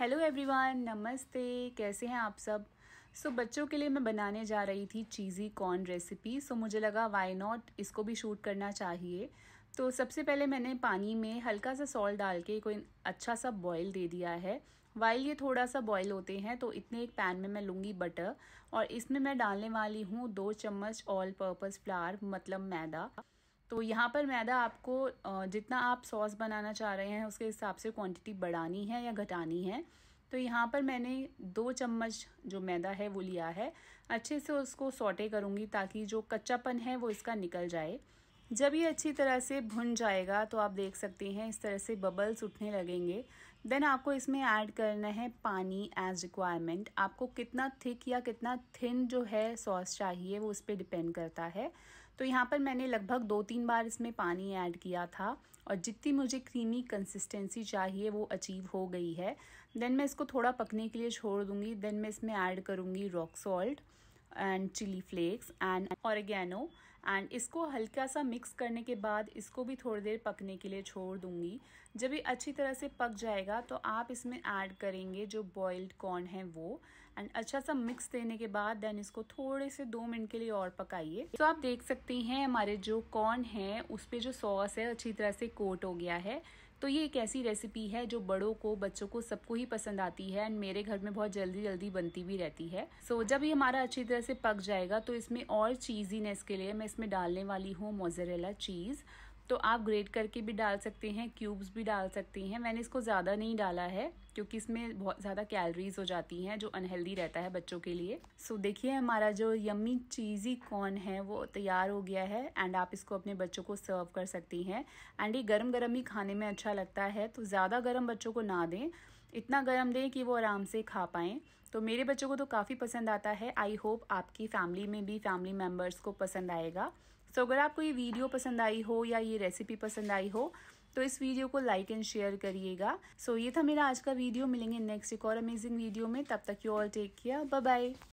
hello everyone नमस्ते कैसे हैं आप सब सो so, बच्चों के लिए मैं बनाने जा रही थी cheesy corn recipe so so, मुझे लगा वाई नॉट इसको भी शूट करना चाहिए तो सबसे पहले मैंने पानी में हल्का सा सॉल्ट डाल के कोई अच्छा सा बॉईल दे दिया है वाइल ये थोड़ा सा बॉईल होते हैं तो इतने एक पैन में मैं लूँगी बटर और इसमें मैं डालने वाली हूँ दो चम्मच ऑल पर्पज़ फ्लार मतलब मैदा तो यहाँ पर मैदा आपको जितना आप सॉस बनाना चाह रहे हैं उसके हिसाब से क्वांटिटी बढ़ानी है या घटानी है तो यहाँ पर मैंने दो चम्मच जो मैदा है वो लिया है अच्छे से उसको सोटे करूँगी ताकि जो कच्चापन है वो इसका निकल जाए जब ये अच्छी तरह से भुन जाएगा तो आप देख सकते हैं इस तरह से बबल्स उठने लगेंगे देन आपको इसमें ऐड करना है पानी एज रिक्वायरमेंट आपको कितना थिक या कितना थिन जो है सॉस चाहिए वो उस पर डिपेंड करता है तो यहाँ पर मैंने लगभग दो तीन बार इसमें पानी ऐड किया था और जितनी मुझे क्रीमी कंसिस्टेंसी चाहिए वो अचीव हो गई है देन मैं इसको थोड़ा पकने के लिए छोड़ दूँगी देन मैं इसमें ऐड करूँगी rock salt and chilli flakes and oregano and इसको हल्का सा मिक्स करने के बाद इसको भी थोड़ी देर पकने के लिए छोड़ दूंगी जब ये अच्छी तरह से पक जाएगा तो आप इसमें ऐड करेंगे जो बॉइल्ड कॉर्न है वो एंड अच्छा सा मिक्स देने के बाद देन इसको थोड़े से दो मिनट के लिए और पकाइए तो आप देख सकती हैं हमारे जो कॉर्न है उस पर जो सॉस है अच्छी तरह से कोट हो गया है तो ये एक ऐसी रेसिपी है जो बड़ों को बच्चों को सबको ही पसंद आती है एंड मेरे घर में बहुत जल्दी जल्दी बनती भी रहती है सो so, जब ये हमारा अच्छी तरह से पक जाएगा तो इसमें और चीजीनेस के लिए मैं इसमें डालने वाली हूँ मोजरेला चीज़ तो आप ग्रेट करके भी डाल सकते हैं क्यूब्स भी डाल सकती हैं मैंने इसको ज़्यादा नहीं डाला है क्योंकि इसमें बहुत ज़्यादा कैलोरीज हो जाती हैं जो अनहेल्दी रहता है बच्चों के लिए सो so, देखिए हमारा जो यम्मी चीज़ी कॉर्न है वो तैयार हो गया है एंड आप इसको अपने बच्चों को सर्व कर सकती हैं एंड ये गर्म गर्म ही खाने में अच्छा लगता है तो ज़्यादा गर्म बच्चों को ना दें इतना गर्म दें कि वो आराम से खा पाएँ तो मेरे बच्चों को तो काफ़ी पसंद आता है आई होप आपकी फैमिली में भी फैमिली मेम्बर्स को पसंद आएगा तो अगर आपको ये वीडियो पसंद आई हो या ये रेसिपी पसंद आई हो तो इस वीडियो को लाइक एंड शेयर करिएगा सो so, ये था मेरा आज का वीडियो मिलेंगे नेक्स्ट एक और अमेजिंग वीडियो में तब तक you all take care bye bye